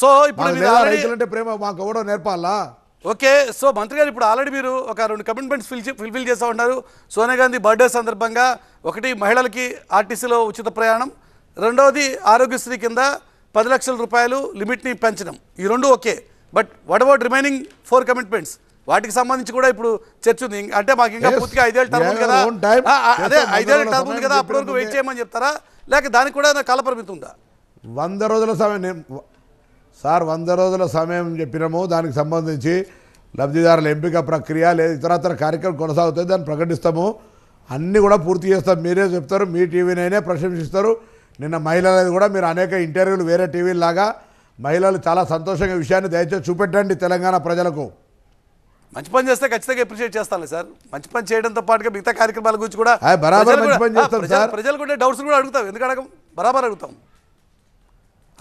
so ఇప్పుడు రైతులంటే ప్రేమ మాకు ఎవడో నేర్పాలా ఓకే సో మంత్రి గారు ఇప్పుడు ఆల్రెడీ మీరు ఒక రెండు కమిట్మెంట్స్ ఫుల్ఫిల్ చేస్తూ ఉన్నారు సోనియా గాంధీ బర్త్డే సందర్భంగా ఒకటి మహిళలకి ఆర్టీసీలో ఉచిత ప్రయాణం రెండవది ఆరోగ్యశ్రీ కింద పది లక్షల రూపాయలు లిమిట్ని పెంచడం ఈ రెండు okay but what about remaining four commitments వాటికి సంబంధించి కూడా ఇప్పుడు చర్చ ఉంది అంటే మాకు ఇంకా పూర్తిగా ఐదేళ్ళ టర్మ్ ఉంది కదా అదే ఐదేళ్ళ టర్మ్ ఉంది కదా అప్పటి వరకు వెయిట్ చేయమని చెప్తారా లేక దానికి కూడా కలపరిమితి ఉందా వంద రోజుల సమయం సార్ వంద రోజుల సమయం చెప్పినాము దానికి సంబంధించి లబ్ధిదారుల ఎంపిక ప్రక్రియ లేదా ఇతరత్ర కార్యక్రమం కొనసాగుతుంది దాన్ని ప్రకటిస్తాము అన్నీ కూడా పూర్తి చేస్తాం మీరే చెప్తారు మీ టీవీనైనా ప్రశంసిస్తారు నిన్న మహిళలది కూడా మీరు అనేక ఇంటర్వ్యూలు వేరే టీవీలాగా మహిళలు చాలా సంతోషంగా విషయాన్ని దయచేసి చూపెట్టండి తెలంగాణ ప్రజలకు మంచి పని చేస్తే ఖచ్చితంగా అప్రిషియేట్ చేస్తాను సార్ మంచి పని చేయడంతో పాటుగా మిగతా కార్యక్రమాల గురించి కూడా బరాబర్ మంచి ప్రజలు కూడా డౌట్స్ కూడా అడుగుతాం ఎందుకు అడగం బరాబర్ అడుగుతాం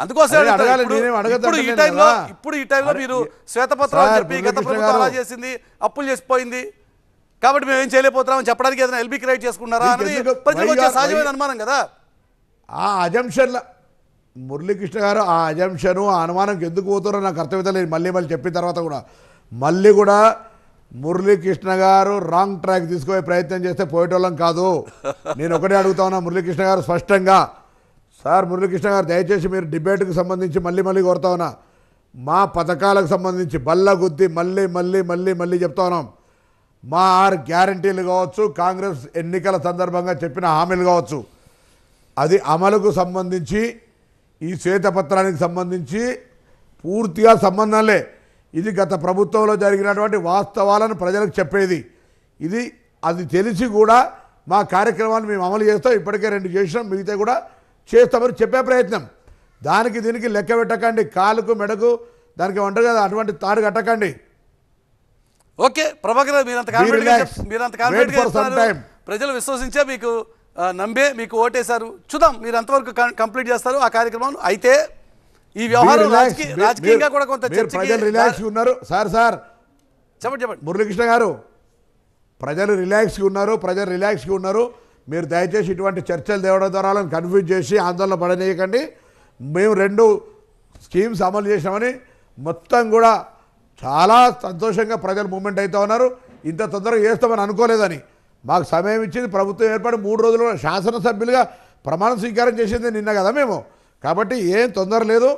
అందుకోసం ఇప్పుడు ఈ టైంలో ఇప్పుడు ఈ టైంలో మీరు శ్వేతపత్రాలు చెప్పి అలా చేసింది అప్పులు చేసిపోయింది కాబట్టి మేము ఏం చేయలేకపోతున్నామని చెప్పడానికి ఏదైనా ఎల్బీ క్రియేట్ చేసుకున్నారా సహజమైన అనుమానం కదా ఆ అజంషన్ల మురళీకృష్ణ గారు ఆ అజంషను ఆ అనుమానంకి ఎందుకు పోతారో నాకు అర్థమైతే లేదు మళ్ళీ మళ్ళీ చెప్పిన తర్వాత కూడా మళ్ళీ కూడా మురళీకృష్ణ గారు రాంగ్ ట్రాక్ తీసుకోవే ప్రయత్నం చేస్తే పోయేటోళ్ళం కాదు నేను ఒకటే అడుగుతా ఉన్నా మురళీకృష్ణ గారు స్పష్టంగా సార్ మురళీకృష్ణ గారు దయచేసి మీరు డిబేట్కి సంబంధించి మళ్ళీ మళ్ళీ కోరుతా ఉన్నా మా పథకాలకు సంబంధించి బల్లగుద్ది మళ్ళీ మళ్ళీ మళ్ళీ మళ్ళీ చెప్తా ఉన్నాం మా ఆరు గ్యారంటీలు కావచ్చు కాంగ్రెస్ ఎన్నికల సందర్భంగా చెప్పిన హామీలు కావచ్చు అది అమలుకు సంబంధించి ఈ శ్వేతపత్రానికి సంబంధించి పూర్తిగా సంబంధాలే ఇది గత ప్రభుత్వంలో జరిగినటువంటి వాస్తవాలను ప్రజలకు చెప్పేది ఇది అది తెలిసి కూడా మా కార్యక్రమాన్ని మేము అమలు చేస్తాం ఇప్పటికే రెండు చేసినాం మిగతా కూడా చేస్తామని చెప్పే ప్రయత్నం దానికి దీనికి లెక్క పెట్టకండి కాలుకు మెడకు దానికి ఉండరు కదా అటువంటి తాడు కట్టకండి ఓకే ప్రభాకర్ ప్రజలు విశ్వసించే మీకు నమ్మే మీకు ఓటేశారు చూద్దాం మీరు అంతవరకు కంప్లీట్ చేస్తారు ఆ కార్యక్రమం అయితే ఈ వ్యవహారం రాజకీయంగా కూడా కొంత ప్రజలు ఉన్నారు సార్ సార్ చెప్పండి చెప్పండి మురళీకృష్ణ గారు ప్రజలు రిలాక్స్గా ఉన్నారు ప్రజలు రిలాక్స్గా ఉన్నారు మీరు దయచేసి ఇటువంటి చర్చలు దేవడం ద్వారా కన్ఫ్యూజ్ చేసి ఆందోళన పడనీయకండి మేము రెండు స్కీమ్స్ అమలు చేసామని మొత్తం కూడా చాలా సంతోషంగా ప్రజలు మూమెంట్ అవుతూ ఉన్నారు ఇంత తొందరగా చేస్తామని అనుకోలేదని మాకు సమయం ఇచ్చింది ప్రభుత్వం ఏర్పడి మూడు రోజులు శాసనసభ్యులుగా ప్రమాణ స్వీకారం చేసింది నిన్న కదా మేము కాబట్టి ఏం తొందర లేదు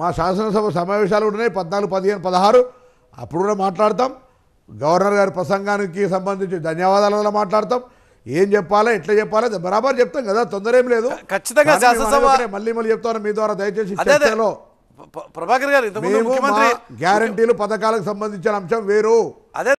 మా శాసనసభ సమావేశాలు ఉన్నాయి పద్నాలుగు పదిహేను పదహారు అప్పుడు కూడా మాట్లాడతాం గవర్నర్ గారి ప్రసంగానికి సంబంధించి ధన్యవాదాలలో మాట్లాడతాం ఏం చెప్పాలా ఎట్లా చెప్పాలా బరాబర్ చెప్తాం కదా తొందర ఏం లేదు ఖచ్చితంగా మళ్ళీ మళ్ళీ చెప్తాను మీ ద్వారా దయచేసి ప్రభాకర్ గారు గ్యారంటీలు పథకాలకు సంబంధించిన అంశం వేరు అదే